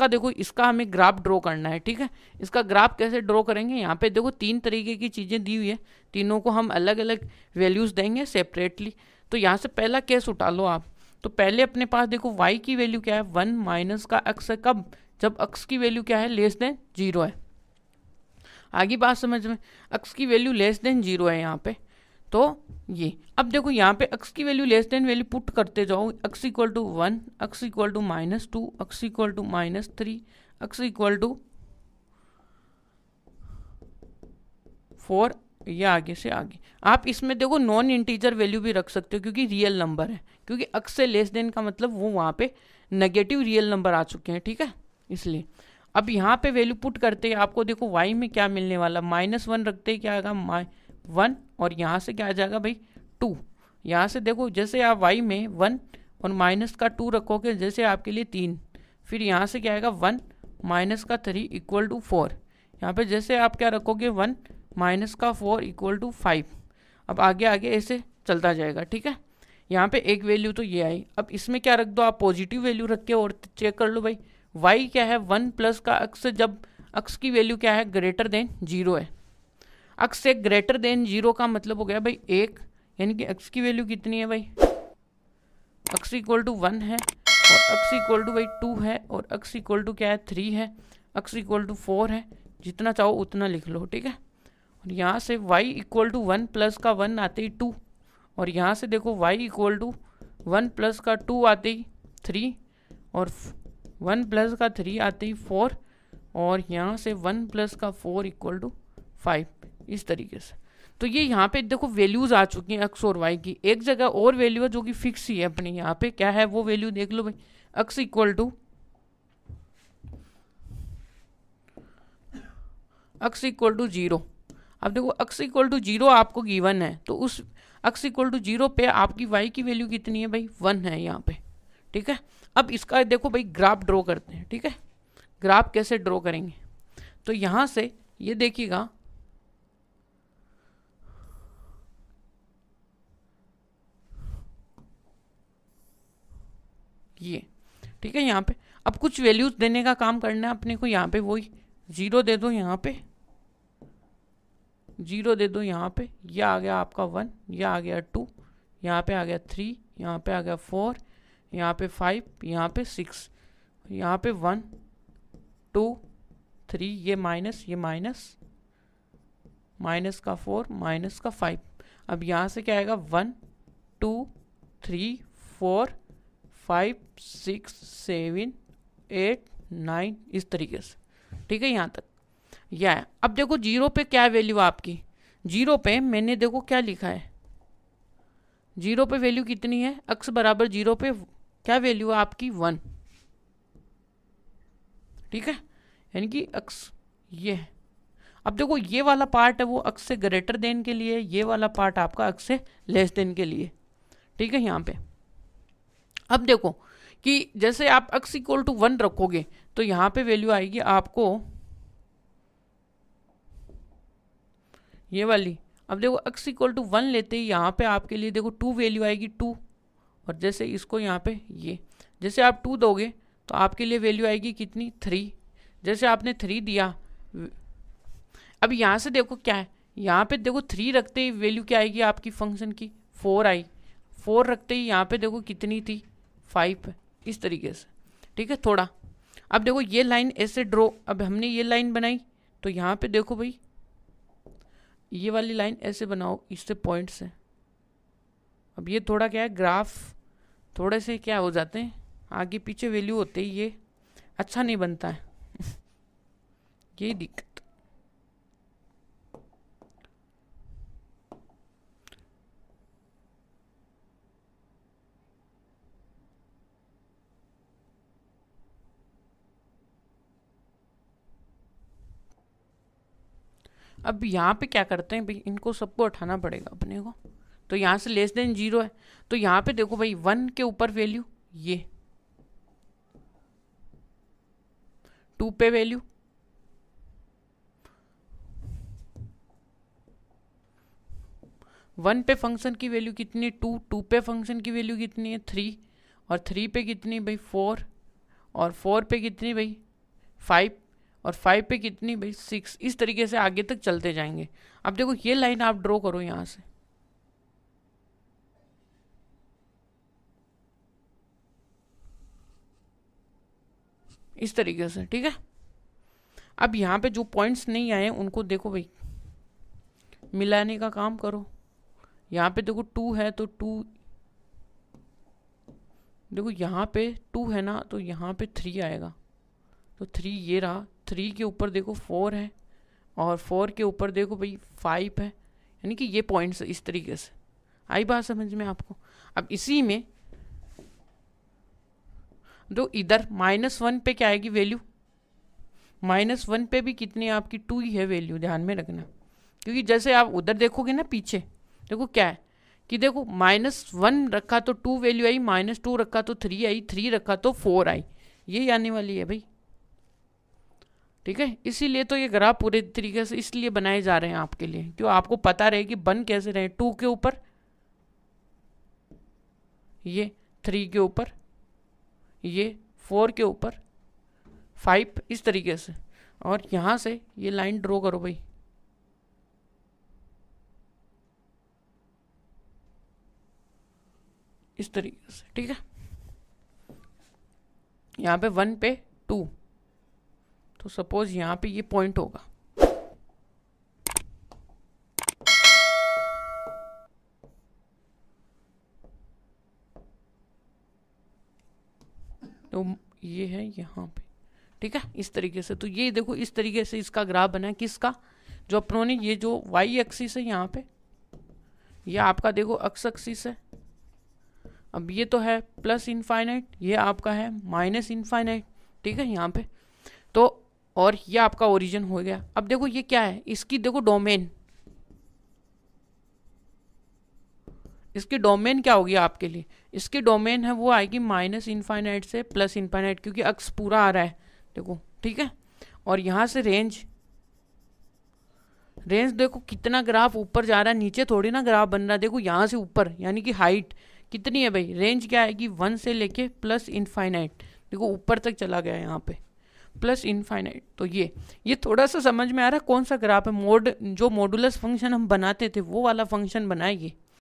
इसका देखो इसका हमें ग्राफ ड्रॉ करना है ठीक है इसका ग्राफ कैसे ड्रॉ करेंगे यहाँ पे देखो तीन तरीके की चीज़ें दी हुई है तीनों को हम अलग अलग वैल्यूज़ देंगे सेपरेटली तो यहाँ से पहला केस उठा लो आप तो पहले अपने पास देखो वाई की वैल्यू क्या है वन माइनस का अक्स है कब जब अक्स की वैल्यू क्या है लेस देन जीरो है आगे बात समझ में अक्स की वैल्यू लेस देन जीरो है यहाँ पर तो ये अब देखो यहाँ पे x की value less than value put करते जाओ x equal to one x equal to minus two x equal to minus three x equal to four ये आगे से आगे आप इसमें देखो नॉन इंटीजर वैल्यू भी रख सकते हो क्योंकि रियल नंबर है क्योंकि अक्स से लेस देन का मतलब वो वहाँ पे नेगेटिव रियल नंबर आ चुके हैं ठीक है इसलिए अब यहाँ पे वैल्यू पुट करते हैं आपको देखो वाई में क्या मिलने वाला माइनस वन रखते क्या आएगा वन और यहाँ से क्या आ जाएगा भाई टू यहाँ से देखो जैसे आप वाई में वन और माइनस का टू रखोगे जैसे आपके लिए तीन फिर यहाँ से क्या आएगा वन माइनस का थ्री इक्वल टू फोर यहाँ पर जैसे आप क्या रखोगे वन माइनस का फोर इक्वल टू फाइव अब आगे आगे ऐसे चलता जाएगा ठीक है यहाँ पे एक वैल्यू तो ये आई अब इसमें क्या रख दो आप पॉजिटिव वैल्यू रख के और चेक कर लो भाई वाई क्या है वन प्लस का अक्स जब अक्स की वैल्यू क्या है ग्रेटर देन जीरो है अक्स से ग्रेटर देन जीरो का मतलब हो गया भाई एक यानी कि एक्स की वैल्यू कितनी है भाई एक्स इक्वल टू वन है और एक्स इक्वल टू भाई टू है और एक्स इक्वल टू क्या है थ्री है एक्स इक्वल टू फोर है जितना चाहो उतना लिख लो ठीक है और यहाँ से y equal to one plus का वन आते ही टू और यहाँ से देखो y equal to one plus का टू आते ही थ्री और वन प्लस का थ्री आते ही फोर और यहाँ से वन प्लस का फोर इक्वल टू फाइव इस तरीके से तो ये यहाँ पे देखो वैल्यूज़ आ चुकी हैं एक्स और वाई की एक जगह और वैल्यू है जो कि फिक्स ही है अपनी यहाँ पे क्या है वो वैल्यू देख लो भाई x equal to x equal to zero अब देखो एक्स इक्वल टू जीरो आपको गिवन है तो उस एक्स इक्वल टू जीरो पे आपकी वाई की वैल्यू कितनी है भाई वन है यहाँ पे ठीक है अब इसका देखो भाई ग्राफ ड्रॉ करते हैं ठीक है ग्राफ कैसे ड्रॉ करेंगे तो यहाँ से ये देखिएगा ये ठीक है यहाँ पे अब कुछ वैल्यूज देने का काम करना है अपने को यहाँ पे वही जीरो दे दो यहाँ पे जीरो दे दो यहाँ पे यह आ गया आपका वन ये आ गया टू यहाँ पे आ गया थ्री यहाँ पे आ गया फोर यहाँ पे फाइव यहाँ पे सिक्स यहाँ पे वन टू थ्री ये माइनस ये माइनस माइनस का फोर माइनस का फाइव अब यहाँ से क्या आएगा one two three four five six seven eight nine इस तरीके से ठीक है यहाँ तक यह है अब देखो जीरो पे क्या वैल्यू आपकी जीरो पे मैंने देखो क्या लिखा है जीरो पे वैल्यू कितनी है एक्स बराबर जीरो पे क्या वैल्यू है आपकी वन ठीक है यानी कि एक्स ये है अब देखो ये वाला पार्ट है वो अक्स से ग्रेटर देन के लिए ये वाला पार्ट आपका अक्स से लेस देन के लिए ठीक है यहाँ पे अब देखो कि जैसे आप एक्स इक्वल टू वन रखोगे तो यहाँ पे वैल्यू आएगी आपको ये वाली अब देखो एक्स इक्वल टू वन लेते ही यहाँ पे आपके लिए देखो टू वैल्यू आएगी टू और जैसे इसको यहाँ पे ये जैसे आप टू दोगे तो आपके लिए वैल्यू आएगी कितनी थ्री जैसे आपने थ्री दिया अब यहाँ से देखो क्या है यहाँ पे देखो थ्री रखते ही वैल्यू क्या आएगी आपकी फंक्शन की फोर आई फोर रखते ही यहाँ पे देखो कितनी थी फाइव इस तरीके से ठीक है थोड़ा अब देखो ये लाइन ऐसे ड्रॉ अब हमने ये लाइन बनाई तो यहाँ पे देखो भाई ये वाली लाइन ऐसे बनाओ इससे पॉइंट से अब ये थोड़ा क्या है ग्राफ थोड़े से क्या हो जाते हैं आगे पीछे वैल्यू होते ही ये अच्छा नहीं बनता है यही दिक्कत अब यहाँ पे क्या करते हैं भाई इनको सबको उठाना पड़ेगा अपने को तो यहाँ से लेस देन जीरो है तो यहाँ पे देखो भाई वन के ऊपर वैल्यू ये टू पे वैल्यू वन पे फंक्शन की वैल्यू कितनी टू टू पे फंक्शन की वैल्यू कितनी है थ्री और थ्री पे कितनी भाई फोर और फोर पे कितनी भाई फाइव और फाइव पे कितनी भाई सिक्स इस तरीके से आगे तक चलते जाएंगे अब देखो ये लाइन आप ड्रॉ करो यहाँ से इस तरीके से ठीक है अब यहाँ पे जो पॉइंट्स नहीं आए उनको देखो भाई मिलाने का काम करो यहाँ पे देखो टू है तो टू देखो यहाँ पे टू है ना तो यहाँ पे थ्री आएगा तो थ्री ये रहा थ्री के ऊपर देखो फोर है और फोर के ऊपर देखो भाई फाइव है यानी कि ये पॉइंट्स इस तरीके से आई बात समझ में आपको अब इसी में तो इधर माइनस वन पे क्या आएगी वैल्यू माइनस वन पे भी कितनी आपकी टू ही है वैल्यू ध्यान में रखना क्योंकि जैसे आप उधर देखोगे ना पीछे देखो क्या है कि देखो माइनस वन रखा तो टू वैल्यू आई माइनस टू रखा तो थ्री आई थ्री रखा तो फोर आई ये आने वाली है भाई ठीक है इसीलिए तो ये ग्राफ पूरे तरीके से इसलिए बनाए जा रहे हैं आपके लिए क्यों आपको पता रहे कि बन कैसे रहे टू के ऊपर ये थ्री के ऊपर ये फोर के ऊपर फाइव इस तरीके से और यहाँ से ये लाइन ड्रॉ करो भाई इस तरीके से ठीक है यहाँ पे वन पे टू तो सपोज यहाँ पे ये पॉइंट होगा तो ये है यहाँ पे ठीक है इस तरीके से तो ये देखो इस तरीके से इसका ग्राफ बना है किसका जो अपनों ने ये जो वाई एक्सिस है यहाँ पे ये आपका देखो अक्स एक्सिस है अब ये तो है प्लस इनफाइनाइट ये आपका है माइनस इनफाइनाइट ठीक है यहाँ पे तो और ये आपका ओरिजिन हो गया अब देखो ये क्या है इसकी देखो डोमेन इसकी डोमेन क्या होगी आपके लिए इसकी डोमेन है वो आएगी माइनस इनफाइनाइट से प्लस इनफाइनाइट क्योंकि अक्स पूरा आ रहा है देखो ठीक है और यहाँ से रेंज रेंज देखो कितना ग्राफ ऊपर जा रहा है नीचे थोड़ी ना ग्राफ बन रहा है देखो यहाँ से ऊपर यानी कि हाइट कितनी है भाई रेंज क्या आएगी वन से लेके प्लस इन्फाइनाइट देखो ऊपर तक चला गया यहाँ पे प्लस इनफाइनाइट तो ये ये थोड़ा सा समझ में आ रहा है कौन सा ग्राफ है मोड जो मॉडुलस फंक्शन हम बनाते थे वो वाला फंक्शन बनाए ये